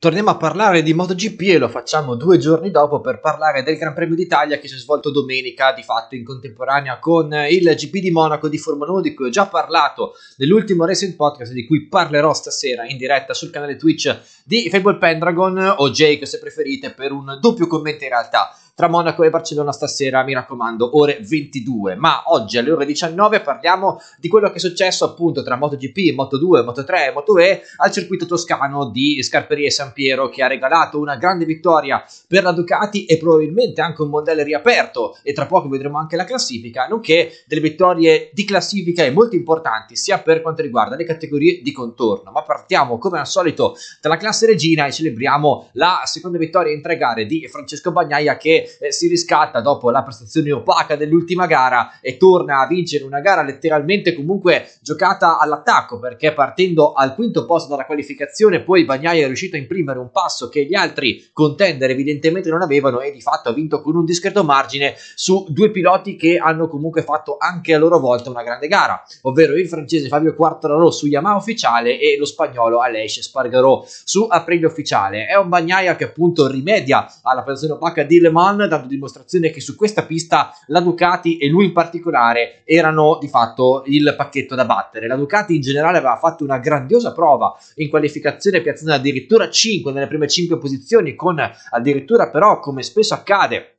torniamo a parlare di MotoGP e lo facciamo due giorni dopo per parlare del Gran Premio d'Italia che si è svolto domenica di fatto in contemporanea con il GP di Monaco di Formula 1 di cui ho già parlato nell'ultimo Racing Podcast di cui parlerò stasera in diretta sul canale Twitch di Fable Pendragon o Jake se preferite per un doppio commento in realtà tra Monaco e Barcellona stasera, mi raccomando, ore 22. Ma oggi alle ore 19 parliamo di quello che è successo appunto tra MotoGP, Moto2, Moto3 e moto al circuito toscano di Scarperia e San Piero che ha regalato una grande vittoria per la Ducati e probabilmente anche un modello riaperto e tra poco vedremo anche la classifica, nonché delle vittorie di classifica e molto importanti sia per quanto riguarda le categorie di contorno. Ma partiamo come al solito dalla classe regina e celebriamo la seconda vittoria in tre gare di Francesco Bagnaia che eh, si riscatta dopo la prestazione opaca dell'ultima gara e torna a vincere una gara letteralmente comunque giocata all'attacco perché partendo al quinto posto dalla qualificazione poi Bagnaia è riuscito a imprimere un passo che gli altri contender evidentemente non avevano e di fatto ha vinto con un discreto margine su due piloti che hanno comunque fatto anche a loro volta una grande gara, ovvero il francese Fabio Quartararo su Yamaha ufficiale e lo spagnolo Aleix Spargaró su Aprile ufficiale. È un Bagnaia che appunto rimedia alla prestazione opaca di Le Mans dando dimostrazione che su questa pista la Ducati e lui in particolare erano di fatto il pacchetto da battere. La Ducati in generale aveva fatto una grandiosa prova in qualificazione piazzando addirittura 5 nelle prime 5 posizioni con addirittura però come spesso accade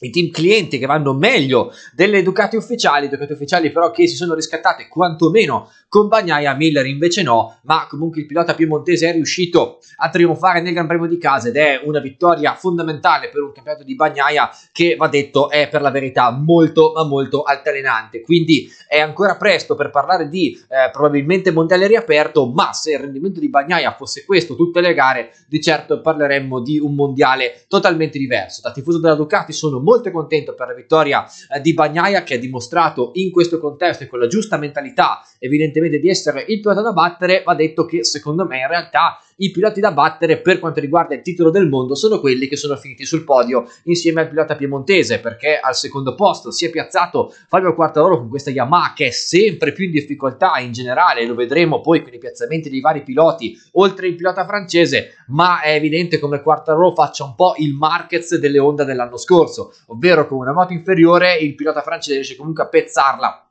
i team clienti che vanno meglio delle Ducati ufficiali, Ducati ufficiali però che si sono riscattate quantomeno con Bagnaia, Miller invece no, ma comunque il pilota piemontese è riuscito a trionfare nel Gran Premio di casa ed è una vittoria fondamentale per un campionato di Bagnaia che va detto è per la verità molto ma molto altalenante, quindi è ancora presto per parlare di eh, probabilmente mondiale riaperto, ma se il rendimento di Bagnaia fosse questo tutte le gare, di certo parleremmo di un mondiale totalmente diverso. Da tifoso della Ducati sono molto contento per la vittoria eh, di Bagnaia che ha dimostrato in questo contesto e con la giusta mentalità evidentemente di essere il pilota da battere, va detto che secondo me in realtà i piloti da battere per quanto riguarda il titolo del mondo sono quelli che sono finiti sul podio insieme al pilota piemontese perché al secondo posto si è piazzato Fabio Quartararo con questa Yamaha che è sempre più in difficoltà in generale, lo vedremo poi con i piazzamenti dei vari piloti oltre il pilota francese, ma è evidente come Quartararo faccia un po' il Marquez delle onda dell'anno scorso, ovvero con una moto inferiore il pilota francese riesce comunque a pezzarla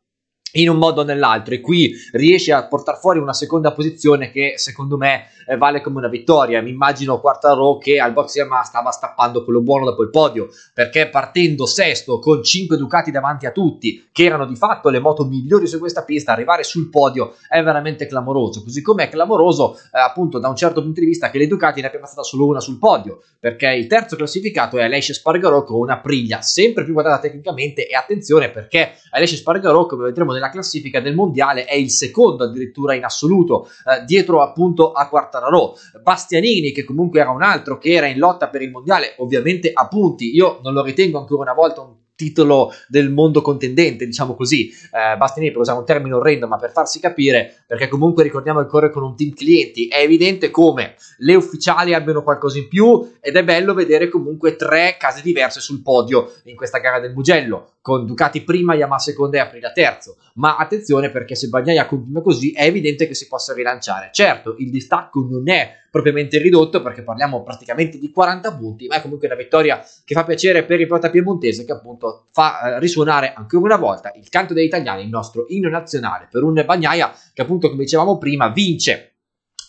in un modo o nell'altro e qui riesce a portare fuori una seconda posizione che secondo me eh, vale come una vittoria mi immagino quarta row che al box Yamaha stava stappando quello buono dopo il podio perché partendo sesto con 5 Ducati davanti a tutti che erano di fatto le moto migliori su questa pista arrivare sul podio è veramente clamoroso così come è clamoroso eh, appunto da un certo punto di vista che le Ducati ne abbia passata solo una sul podio perché il terzo classificato è Alessia Spargarò con una priglia sempre più guardata tecnicamente e attenzione perché Alessia Spargarò come vedremo nella nella classifica del mondiale, è il secondo addirittura in assoluto, eh, dietro appunto a Quartararo. Bastianini, che comunque era un altro che era in lotta per il mondiale, ovviamente a punti, io non lo ritengo ancora una volta un titolo del mondo contendente, diciamo così. Eh, Bastianini per usare un termine orrendo, ma per farsi capire, perché comunque ricordiamo che corre con un team clienti, è evidente come le ufficiali abbiano qualcosa in più ed è bello vedere comunque tre case diverse sul podio in questa gara del Mugello con Ducati prima, Yamaha seconda e Aprilia terzo. Ma attenzione perché se Bagnaia continua così è evidente che si possa rilanciare. Certo, il distacco non è propriamente ridotto perché parliamo praticamente di 40 punti, ma è comunque una vittoria che fa piacere per il pilota piemontese che appunto fa eh, risuonare ancora una volta il canto degli italiani, il nostro inno nazionale, per un Bagnaia che appunto come dicevamo prima vince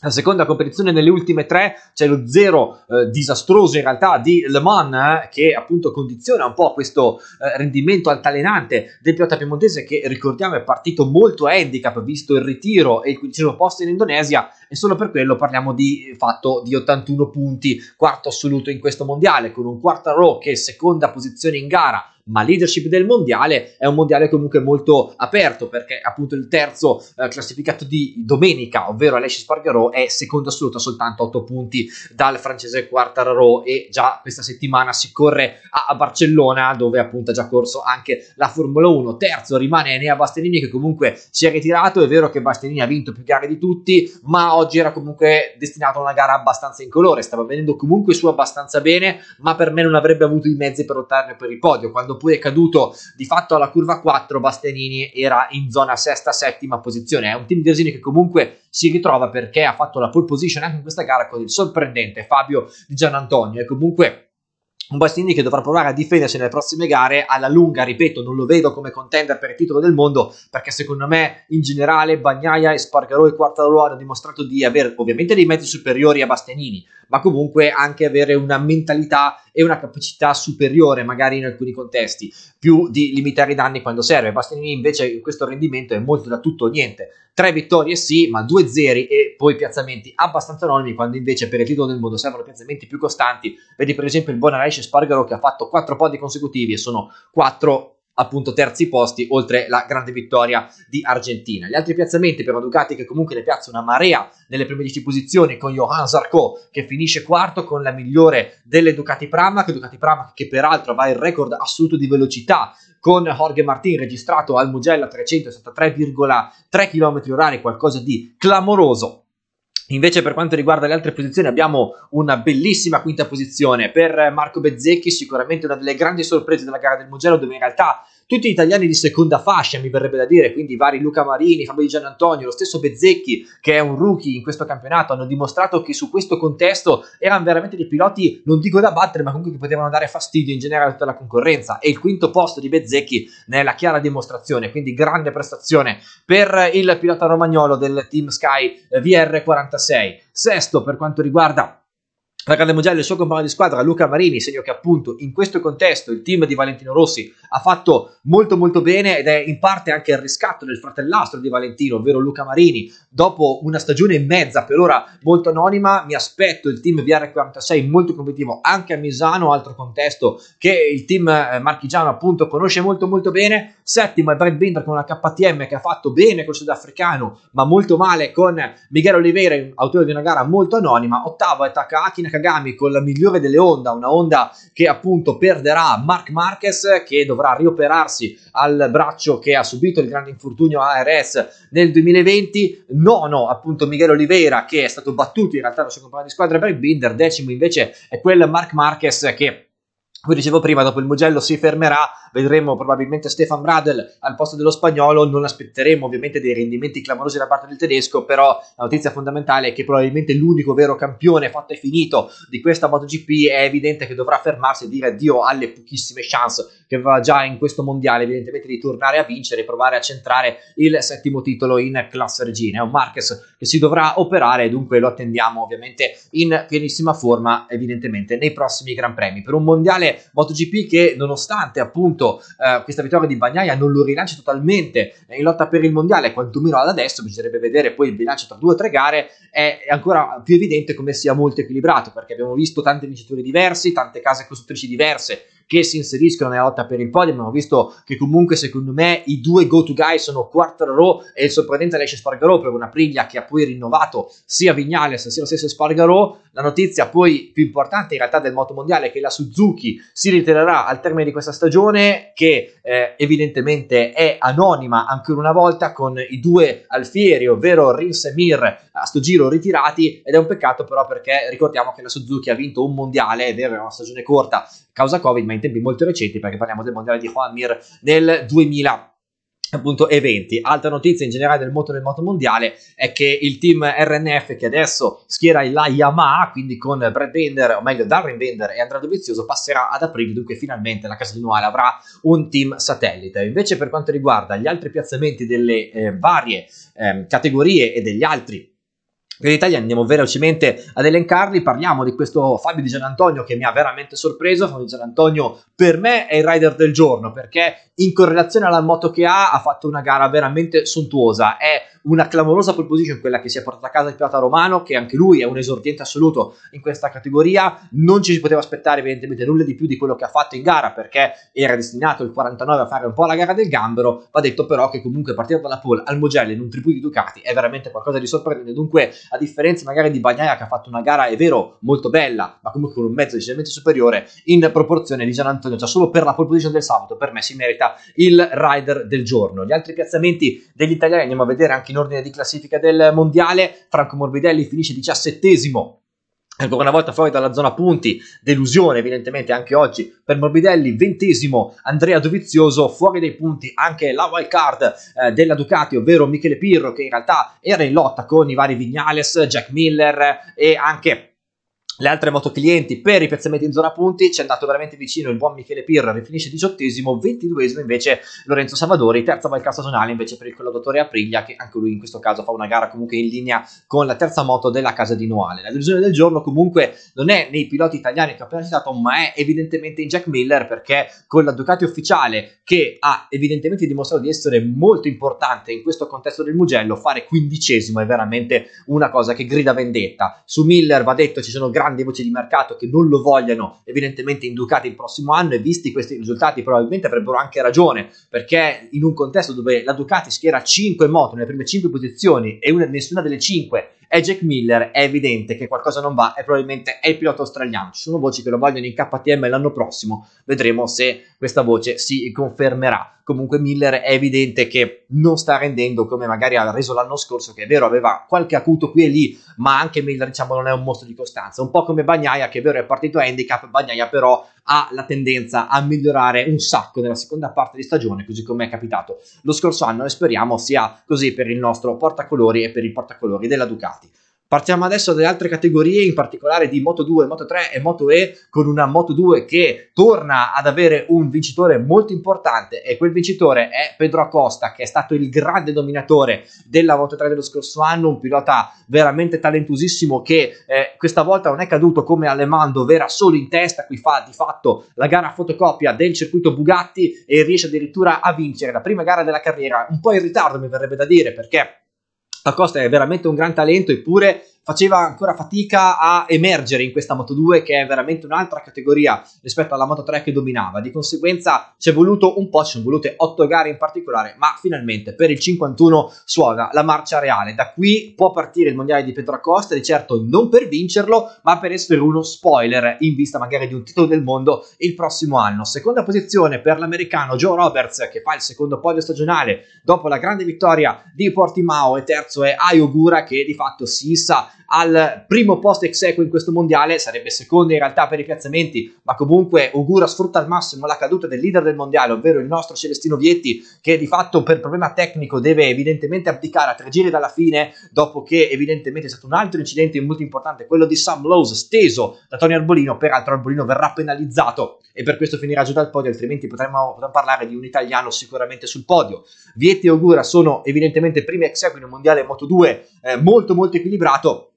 la seconda competizione nelle ultime tre, c'è lo zero eh, disastroso in realtà di Le Mans eh, che appunto condiziona un po' questo eh, rendimento altalenante del pilota piemontese che ricordiamo è partito molto handicap visto il ritiro e il quindicesimo posto in Indonesia e solo per quello parliamo di eh, fatto di 81 punti, quarto assoluto in questo mondiale, con un quarta row che è seconda posizione in gara ma leadership del mondiale è un mondiale comunque molto aperto perché appunto il terzo eh, classificato di domenica, ovvero Alessi Spargarò, è secondo assoluto a soltanto 8 punti dal francese Quartararo e già questa settimana si corre a, a Barcellona dove appunto ha già corso anche la Formula 1. Terzo rimane Enea Bastianini che comunque si è ritirato, è vero che Bastianini ha vinto più gare di tutti, ma oggi era comunque destinato a una gara abbastanza incolore, stava venendo comunque su abbastanza bene, ma per me non avrebbe avuto i mezzi per lottare per il podio. Quando poi è caduto di fatto alla curva 4, Bastianini era in zona sesta, settima posizione. È un team di Asini che comunque si ritrova perché ha fatto la pole position anche in questa gara con il sorprendente Fabio Gianantonio e comunque un Bastianini che dovrà provare a difendersi nelle prossime gare alla lunga, ripeto, non lo vedo come contender per il titolo del mondo perché secondo me in generale Bagnaia e Spargarò e Quartarolo hanno dimostrato di avere ovviamente dei mezzi superiori a Bastianini ma comunque anche avere una mentalità e una capacità superiore magari in alcuni contesti, più di limitare i danni quando serve. Bastianini invece questo rendimento è molto da tutto o niente. Tre vittorie sì, ma due zeri e poi piazzamenti abbastanza anonimi, quando invece per il titolo del mondo servono piazzamenti più costanti. Vedi per esempio il buon Arash Spargaro che ha fatto quattro podi consecutivi e sono quattro appunto terzi posti, oltre la grande vittoria di Argentina. Gli altri piazzamenti per la Ducati che comunque le piazza una marea nelle prime 10 posizioni con Johan Zarco che finisce quarto con la migliore delle Ducati Pramac, Ducati Pramac che peraltro va il record assoluto di velocità con Jorge Martin registrato al Mugello a 363,3 km h qualcosa di clamoroso Invece per quanto riguarda le altre posizioni abbiamo una bellissima quinta posizione per eh, Marco Bezzecchi, sicuramente una delle grandi sorprese della gara del Mugello dove in realtà tutti italiani di seconda fascia, mi verrebbe da dire, quindi vari Luca Marini, Fabio Di Antonio, lo stesso Bezzecchi, che è un rookie in questo campionato, hanno dimostrato che su questo contesto erano veramente dei piloti, non dico da battere, ma comunque che potevano dare fastidio in generale a tutta la concorrenza. E il quinto posto di Bezzecchi ne è la chiara dimostrazione, quindi grande prestazione per il pilota romagnolo del Team Sky eh, VR46. Sesto per quanto riguarda la Grande Mugello e il suo compagno di squadra Luca Marini, segno che appunto in questo contesto il team di Valentino Rossi ha fatto molto molto bene ed è in parte anche il riscatto del fratellastro di Valentino, ovvero Luca Marini. Dopo una stagione e mezza, per ora molto anonima, mi aspetto il team VR46 molto competitivo anche a Misano, altro contesto che il team eh, marchigiano appunto conosce molto molto bene. Settimo è Brad Binder con la KTM che ha fatto bene col sudafricano, ma molto male con Miguel Oliveira, autore di una gara molto anonima. Ottavo è Takaki Nakagami con la migliore delle Honda, una Honda che appunto perderà Mark Marquez che dovrà dovrà rioperarsi al braccio che ha subito il grande infortunio ARS nel 2020, nono appunto Miguel Oliveira che è stato battuto in realtà dal suo compagno di squadra Brad Binder, decimo invece è quel Mark Marquez che come dicevo prima, dopo il Mugello si fermerà, vedremo probabilmente Stefan Bradel al posto dello spagnolo, non aspetteremo ovviamente dei rendimenti clamorosi da parte del tedesco, però la notizia fondamentale è che probabilmente l'unico vero campione fatto e finito di questa MotoGP è evidente che dovrà fermarsi e dire addio alle pochissime chance che aveva già in questo mondiale, evidentemente di tornare a vincere e provare a centrare il settimo titolo in classe regina. È un Marquez che si dovrà operare, dunque lo attendiamo ovviamente in pienissima forma, evidentemente nei prossimi Gran Premi. Per un mondiale Attenzione, MotoGP che nonostante appunto eh, questa vittoria di Bagnaia non lo rilancia totalmente eh, in lotta per il mondiale, quantomeno ad adesso, bisognerebbe vedere poi il bilancio tra due o tre gare, è ancora più evidente come sia molto equilibrato perché abbiamo visto tanti vincitori diversi, tante case costruttrici diverse che si inseriscono nella lotta per il podio. Abbiamo visto che comunque secondo me i due go-to guy sono Quartararo e il sorprendente Alessio Spargarò per una priglia che ha poi rinnovato sia Vignales sia lo stesso Spargarò. La notizia poi più importante in realtà del moto mondiale è che la Suzuki si ritirerà al termine di questa stagione che eh, evidentemente è anonima ancora una volta con i due alfieri, ovvero Rins e Mir a sto giro ritirati ed è un peccato però perché ricordiamo che la Suzuki ha vinto un mondiale, è vero, è una stagione corta causa Covid, ma in tempi molto recenti perché parliamo del mondiale di Juanmir nel 2000 appunto eventi. Altra notizia in generale del moto del moto mondiale è che il team RNF che adesso schiera la Yamaha, quindi con Brad Bender, o meglio Darren Bender e Andrea Dovizioso, passerà ad aprile, dunque finalmente la casa di Noale avrà un team satellite. Invece per quanto riguarda gli altri piazzamenti delle eh, varie eh, categorie e degli altri Italia andiamo velocemente ad elencarli, parliamo di questo Fabio Di Gianantonio che mi ha veramente sorpreso, Fabio Di Gianantonio per me è il rider del giorno perché in correlazione alla moto che ha ha fatto una gara veramente sontuosa, è una clamorosa pole position quella che si è portata a casa il pilota romano che anche lui è un esordiente assoluto in questa categoria, non ci si poteva aspettare evidentemente nulla di più di quello che ha fatto in gara perché era destinato il 49 a fare un po' la gara del gambero, va detto però che comunque partire dalla pole al Mugello in un tribù di Ducati è veramente qualcosa di sorprendente, dunque a differenza magari di Bagnaia che ha fatto una gara, è vero, molto bella, ma comunque con un mezzo decisamente superiore, in proporzione di Gian Antonio, già cioè solo per la pole position del sabato, per me si merita il rider del giorno. Gli altri piazzamenti degli italiani andiamo a vedere anche in ordine di classifica del mondiale, Franco Morbidelli finisce 17 Ancora una volta fuori dalla zona punti, delusione evidentemente anche oggi per Morbidelli, ventesimo Andrea Dovizioso, fuori dai punti anche la wild card eh, della Ducati, ovvero Michele Pirro che in realtà era in lotta con i vari Vignales, Jack Miller e anche le altre moto clienti per i piazzamenti in zona punti ci è andato veramente vicino il buon Michele Pirra che finisce diciottesimo, ventiduesimo invece Lorenzo Savadori, terza Valcassa Tonale invece per il collaudatore Apriglia che anche lui in questo caso fa una gara comunque in linea con la terza moto della casa di Noale. La divisione del giorno comunque non è nei piloti italiani che ho appena citato ma è evidentemente in Jack Miller perché con la Ducati ufficiale che ha evidentemente dimostrato di essere molto importante in questo contesto del Mugello fare quindicesimo è veramente una cosa che grida vendetta. Su Miller va detto ci sono grandi grandi voci di mercato che non lo vogliano evidentemente in Ducati il prossimo anno e visti questi risultati probabilmente avrebbero anche ragione perché in un contesto dove la Ducati schiera 5 moto nelle prime 5 posizioni e una, nessuna delle 5 è Jack Miller, è evidente che qualcosa non va e probabilmente è il pilota australiano. Ci sono voci che lo vogliono in KTM l'anno prossimo, vedremo se questa voce si confermerà. Comunque Miller è evidente che non sta rendendo come magari ha reso l'anno scorso, che è vero aveva qualche acuto qui e lì, ma anche Miller diciamo non è un mostro di costanza, un po' come Bagnaia che è vero è partito handicap, Bagnaia però ha la tendenza a migliorare un sacco nella seconda parte di stagione, così come è capitato lo scorso anno e speriamo sia così per il nostro portacolori e per il portacolori della Ducati. Partiamo adesso dalle altre categorie, in particolare di Moto 2, Moto 3 e Moto E, con una Moto 2 che torna ad avere un vincitore molto importante e quel vincitore è Pedro Acosta, che è stato il grande dominatore della Moto 3 dello scorso anno, un pilota veramente talentuosissimo che eh, questa volta non è caduto come Alemando, dove era solo in testa, qui fa di fatto la gara fotocopia del circuito Bugatti e riesce addirittura a vincere la prima gara della carriera, un po' in ritardo mi verrebbe da dire perché Costa è veramente un gran talento, eppure faceva ancora fatica a emergere in questa Moto 2 che è veramente un'altra categoria rispetto alla Moto 3 che dominava. Di conseguenza ci è voluto un po', ci sono volute 8 gare in particolare, ma finalmente per il 51 suona la marcia reale. Da qui può partire il mondiale di Pedro Acosta, di certo non per vincerlo, ma per essere uno spoiler in vista magari di un titolo del mondo il prossimo anno. Seconda posizione per l'americano Joe Roberts che fa il secondo podio stagionale dopo la grande vittoria di Portimao e terzo è Ayogura che di fatto si sa al primo posto ex equo in questo mondiale, sarebbe secondo in realtà per i piazzamenti, ma comunque Ogura sfrutta al massimo la caduta del leader del mondiale, ovvero il nostro Celestino Vietti, che di fatto per problema tecnico deve evidentemente abdicare a tre giri dalla fine, dopo che evidentemente è stato un altro incidente molto importante, quello di Sam Lowe's, steso da Tony Arbolino, peraltro Arbolino verrà penalizzato e per questo finirà giù dal podio, altrimenti potremmo, potremmo parlare di un italiano sicuramente sul podio. Vietti e Ogura sono evidentemente primi ex equo in un mondiale Moto 2 eh, molto molto equilibrato,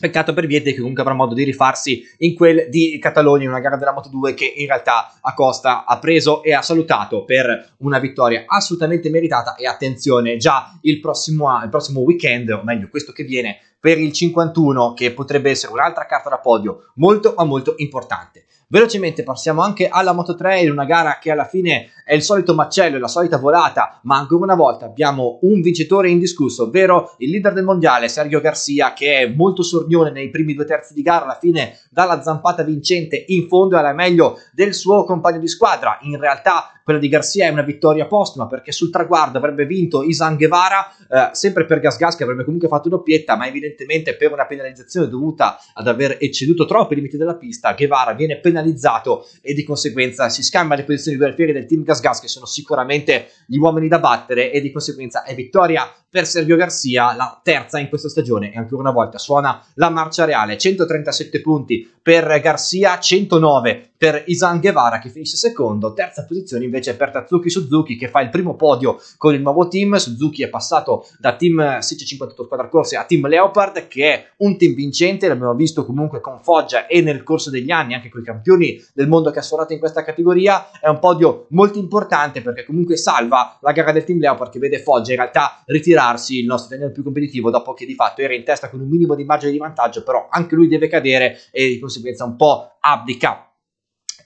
Peccato per Vieti che comunque avrà modo di rifarsi in quel di Catalogna in una gara della Moto 2 che in realtà Acosta ha preso e ha salutato per una vittoria assolutamente meritata e attenzione già il prossimo, il prossimo weekend, o meglio questo che viene, per il 51 che potrebbe essere un'altra carta da podio molto ma molto importante. Velocemente passiamo anche alla Moto 3 in una gara che alla fine è il solito macello, la solita volata, ma ancora una volta abbiamo un vincitore indiscusso, ovvero il leader del mondiale Sergio Garcia che è molto sornione nei primi due terzi di gara, alla fine dalla zampata vincente in fondo alla meglio del suo compagno di squadra. In realtà quella di Garcia è una vittoria postuma perché sul traguardo avrebbe vinto Isan Guevara, eh, sempre per Gas Gas che avrebbe comunque fatto doppietta, ma evidentemente per una penalizzazione dovuta ad aver ecceduto troppo i limiti della pista, Guevara viene penalizzato penalizzato e di conseguenza si scambia le posizioni di guerriere del team Gas Gas che sono sicuramente gli uomini da battere e di conseguenza è vittoria per Sergio Garcia, la terza in questa stagione e ancora una volta suona la marcia reale, 137 punti per Garcia, 109 per Isan Guevara che finisce secondo, terza posizione invece per Tatsuki Suzuki che fa il primo podio con il nuovo team, Suzuki è passato da team 658 squadra corse a team Leopard che è un team vincente, l'abbiamo visto comunque con Foggia e nel corso degli anni anche con i campioni del mondo che ha suonato in questa categoria, è un podio molto importante perché comunque salva la gara del team Leopard che vede Foggia in realtà ritirare girarsi, il nostro italiano più competitivo dopo che di fatto era in testa con un minimo di margine di vantaggio, però anche lui deve cadere e di conseguenza un po' abdica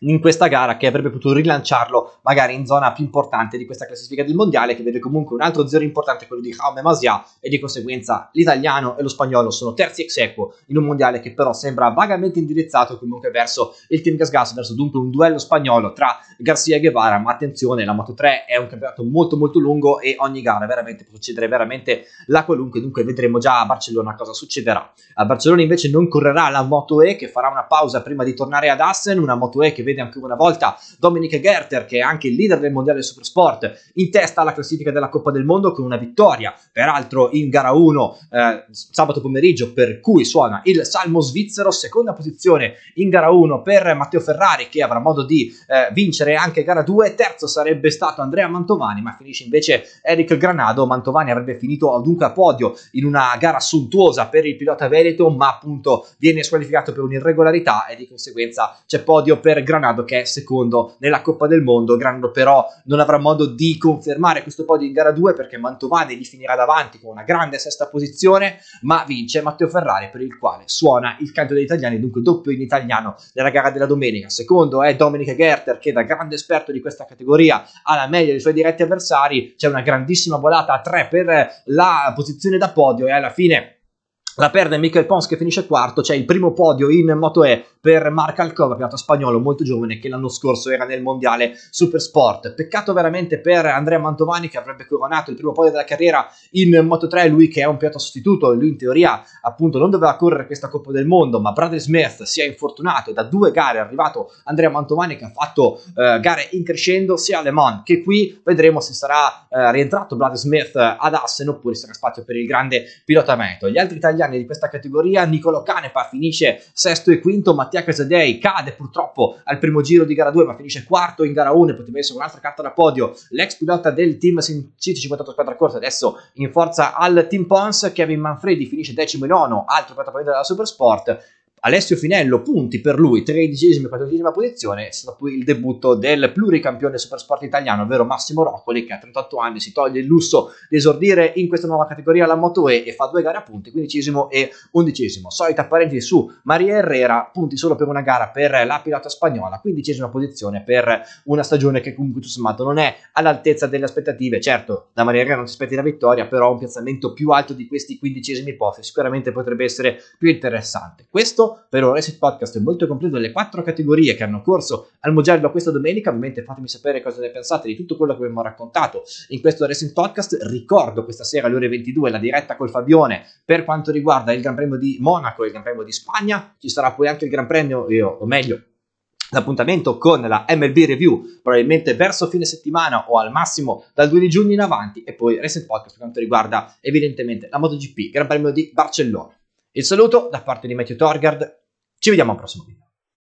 in questa gara che avrebbe potuto rilanciarlo magari in zona più importante di questa classifica del mondiale che vede comunque un altro zero importante quello di Jaume Masia e di conseguenza l'italiano e lo spagnolo sono terzi ex equo in un mondiale che però sembra vagamente indirizzato comunque verso il team Gas Gas verso dunque un duello spagnolo tra Garcia e Guevara ma attenzione la Moto 3 è un campionato molto molto lungo e ogni gara veramente può succedere veramente la qualunque dunque vedremo già a Barcellona cosa succederà a Barcellona invece non correrà la Moto E che farà una pausa prima di tornare ad Assen una Moto E che vede vede ancora una volta Dominic Gerter, che è anche il leader del mondiale Supersport, in testa alla classifica della Coppa del Mondo con una vittoria, peraltro in gara 1 eh, sabato pomeriggio, per cui suona il Salmo svizzero, seconda posizione in gara 1 per Matteo Ferrari, che avrà modo di eh, vincere anche gara 2, terzo sarebbe stato Andrea Mantovani, ma finisce invece Eric Granado, Mantovani avrebbe finito dunque a podio in una gara suntuosa per il pilota Veneto, ma appunto viene squalificato per un'irregolarità e di conseguenza c'è podio per Granado Granado che è secondo nella Coppa del Mondo. Granado però non avrà modo di confermare questo podio in gara 2 perché Mantovani gli finirà davanti con una grande sesta posizione, ma vince Matteo Ferrari per il quale suona il canto degli italiani, dunque doppio in italiano nella gara della domenica. Secondo è Domenica Gerter che da grande esperto di questa categoria ha la meglio dei suoi diretti avversari, c'è una grandissima volata a 3 per la posizione da podio e alla fine la perde Michael Pons che finisce quarto, c'è cioè il primo podio in Moto E per Marc Alcova, pilota spagnolo molto giovane che l'anno scorso era nel mondiale Supersport. Peccato veramente per Andrea Mantovani che avrebbe coronato il primo podio della carriera in Moto 3, lui che è un pilota sostituto, lui in teoria appunto non doveva correre questa Coppa del Mondo, ma Bradley Smith si è infortunato e da due gare è arrivato Andrea Mantovani che ha fatto eh, gare in crescendo sia a Le Mans che qui, vedremo se sarà eh, rientrato Bradley Smith ad Assen oppure sarà spazio per il grande pilota Meto. Gli altri italiani italiani di questa categoria. Nicolo Canepa finisce sesto e quinto, Mattia Casadei cade purtroppo al primo giro di gara 2 ma finisce quarto in gara 1 Potrebbe essere un'altra carta da podio. L'ex pilota del team City 58 Squadra Corsa adesso in forza al team Pons, Kevin Manfredi finisce decimo e nono, altro portafoglio della Supersport Alessio Finello, punti per lui, tredicesima e quattordicesima posizione, è stato poi il debutto del pluricampione Supersport italiano, ovvero Massimo Roccoli, che a 38 anni si toglie il lusso di esordire in questa nuova categoria la Moto E e fa due gare a punti, quindicesimo e undicesimo. Solita parentesi su Maria Herrera, punti solo per una gara per la pilota spagnola, quindicesima posizione per una stagione che comunque tutto sommato non è all'altezza delle aspettative. Certo, da Maria Herrera non si aspetti la vittoria, però un piazzamento più alto di questi quindicesimi posti sicuramente potrebbe essere più interessante. Questo per ora. Reset Podcast è molto completo delle quattro categorie che hanno corso al Mogello questa domenica. Ovviamente fatemi sapere cosa ne pensate di tutto quello che abbiamo raccontato in questo Racing Podcast. Ricordo questa sera alle ore 22 la diretta col Fabione per quanto riguarda il Gran Premio di Monaco e il Gran Premio di Spagna. Ci sarà poi anche il Gran Premio, io, o meglio, l'appuntamento con la MLB Review probabilmente verso fine settimana o al massimo dal 2 di giugno in avanti e poi Reset Podcast per quanto riguarda evidentemente la MotoGP Gran Premio di Barcellona il saluto da parte di Matthew Torgard, ci vediamo al prossimo video.